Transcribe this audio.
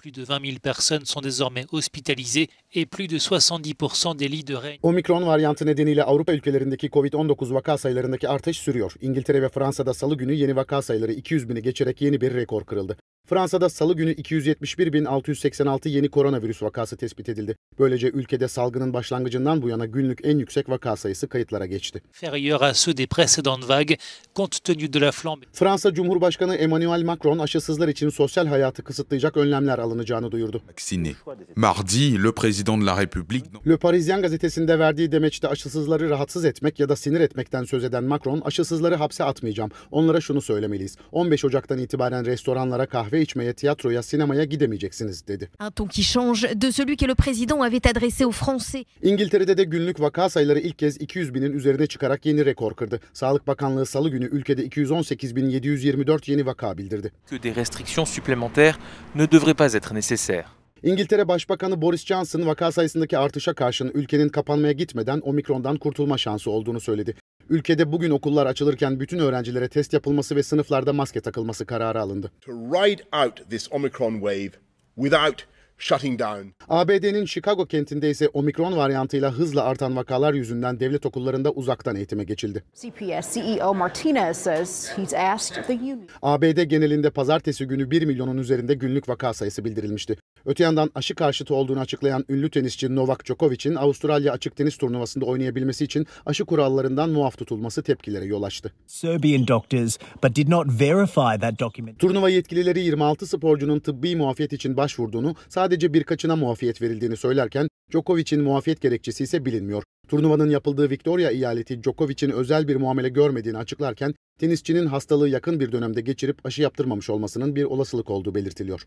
Plus de 20 000 personnes sont désormais hospitalisées et plus de 70% des lits de règne. Omikron varyantı nedeniyle Avrupa ülkelerindeki Covid-19 vaka sayılarındaki artış sürüyor. İngiltere ve Fransa'da salı günü yeni vaka sayıları 200 bini geçerek yeni bir rekor kırıldı. Fransa'da salı günü 271.686 yeni koronavirüs vakası tespit edildi. Böylece ülkede salgının başlangıcından bu yana günlük en yüksek vaka sayısı kayıtlara geçti. Fransa Cumhurbaşkanı Emmanuel Macron aşısızlar için sosyal hayatı kısıtlayacak önlemler alınacağını duyurdu. Mardi, le président de la République... Le Parisien gazetesinde verdiği demeçte aşısızları rahatsız etmek ya da sinir etmekten söz eden Macron, aşısızları hapse atmayacağım. Onlara şunu söylemeliyiz. 15 Ocak'tan itibaren restoranlara, kahve kahve içmeye, tiyatroya, sinemaya gidemeyeceksiniz dedi. ton qui change de celui que le président avait adressé aux Français. İngiltere'de de günlük vaka sayıları ilk kez 200 binin üzerine çıkarak yeni rekor kırdı. Sağlık Bakanlığı salı günü ülkede 218.724 yeni vaka bildirdi. Que des restrictions supplémentaires ne devraient pas être nécessaires. İngiltere Başbakanı Boris Johnson vaka sayısındaki artışa karşın ülkenin kapanmaya gitmeden omikrondan kurtulma şansı olduğunu söyledi. Ülkede bugün okullar açılırken bütün öğrencilere test yapılması ve sınıflarda maske takılması kararı alındı. To ride out this Omicron wave without shutting down. ABD'nin Chicago kentinde ise omikron varyantıyla hızla artan vakalar yüzünden devlet okullarında uzaktan eğitime geçildi. CPS CEO Martinez says he's asked the union. ABD genelinde pazartesi günü 1 milyonun üzerinde günlük vaka sayısı bildirilmişti. Öte yandan aşı karşıtı olduğunu açıklayan ünlü tenisçi Novak Djokovic'in Avustralya açık tenis turnuvasında oynayabilmesi için aşı kurallarından muaf tutulması tepkilere yol açtı. Serbian doctors but did not verify that document. Turnuva yetkilileri 26 sporcunun tıbbi muafiyet için başvurduğunu, sadece sadece birkaçına muafiyet verildiğini söylerken Djokovic'in muafiyet gerekçesi ise bilinmiyor. Turnuvanın yapıldığı Victoria eyaleti Djokovic'in özel bir muamele görmediğini açıklarken tenisçinin hastalığı yakın bir dönemde geçirip aşı yaptırmamış olmasının bir olasılık olduğu belirtiliyor.